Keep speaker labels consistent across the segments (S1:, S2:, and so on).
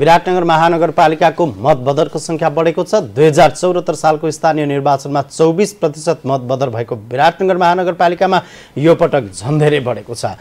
S1: विराटनगर महानगरपालिकाको मतबदरको सङ्ख्या बढेको छ दुई हजार चौहत्तर सालको स्थानीय निर्वाचनमा चौबिस प्रतिशत मतबदर भएको विराटनगर महानगरपालिकामा यो पटक धेरै बढेको छ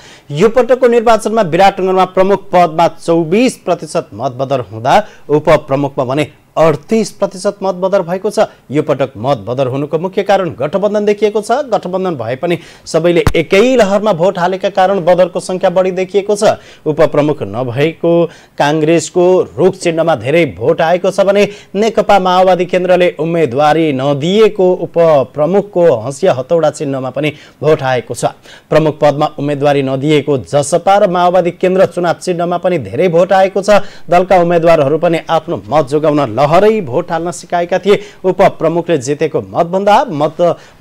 S1: यो पटकको निर्वाचनमा विराटनगरमा प्रमुख पदमा चौबिस प्रतिशत मतबदर हुँदा उपप्रमुखमा भने अडतिस प्रतिशत मतबदर भएको छ यो पटक मतबदर हुनुको मुख्य कारण गठबन्धन देखिएको छ गठबन्धन भए पनि सबैले एकै लहरमा भोट हालेका कारण बदरको सङ्ख्या बढी देखिएको छ उपप्रमुख नभएको काङ्ग्रेसको रुख चिन्हमा धेरै भोट आएको छ भने नेकपा माओवादी केन्द्रले उम्मेदवारी नदिएको उपप्रमुखको हँसिया हतौडा चिन्हमा पनि भोट आएको छ प्रमुख पदमा उम्मेदवारी नदिएको जसपा र माओवादी केन्द्र चुनाव चिन्हमा पनि धेरै भोट आएको छ दलका उम्मेद्वारहरू पनि आफ्नो मत जोगाउन ल कहरै भोट हाल्न सिकाएका थिए उपप्रमुखले जितेको मतभन्दा मत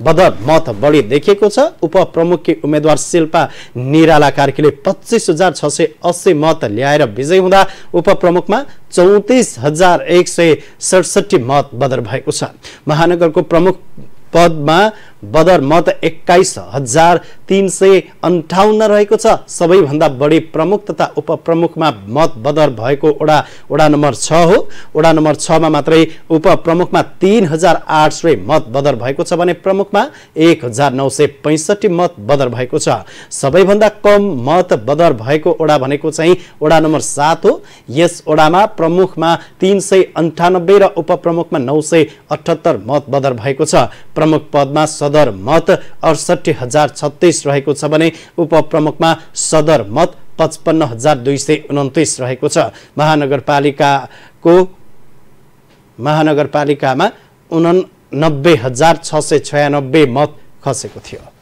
S1: बदर मत बढी देखिएको छ उपप्रमुखकी उम्मेद्वार शिल्पा निराला कार्कीले पच्चिस हजार छ सय अस्सी मत ल्याएर विजयी हुँदा उपप्रमुखमा चौतिस हजार एक सय सडसठी मत बदर भएको छ महानगरको प्रमुख पदमा बदर मत एक्काइस हजार तिन सय अन्ठाउन्न रहेको छ सबैभन्दा बढी प्रमुख तथा उपप्रमुखमा मत बदर भएको ओडा ओडा नम्बर छ हो ओडा नम्बर छमा मात्रै उपप्रमुखमा तिन हजार आठ सय मत बदर भएको छ भने प्रमुखमा एक हजार नौ सय पैँसठी मत बदर भएको छ सबैभन्दा कम मत बदर भएको ओडा भनेको चाहिँ ओडा नम्बर सात हो यस ओडामा प्रमुखमा तिन सय अन्ठानब्बे र उपप्रमुखमा नौ सय अठहत्तर मत बदर भएको छ प्रमुख पदमा सदर मत अडसट्ठी हजार छत्तिस रहेको छ भने उपप्रमुखमा सदर मत पचपन्न हजार दुई सय उन्तिस रहेको छ महानगरपालिकाको महानगरपालिकामा उनानब्बे हजार छ सय छयानब्बे मत खसेको थियो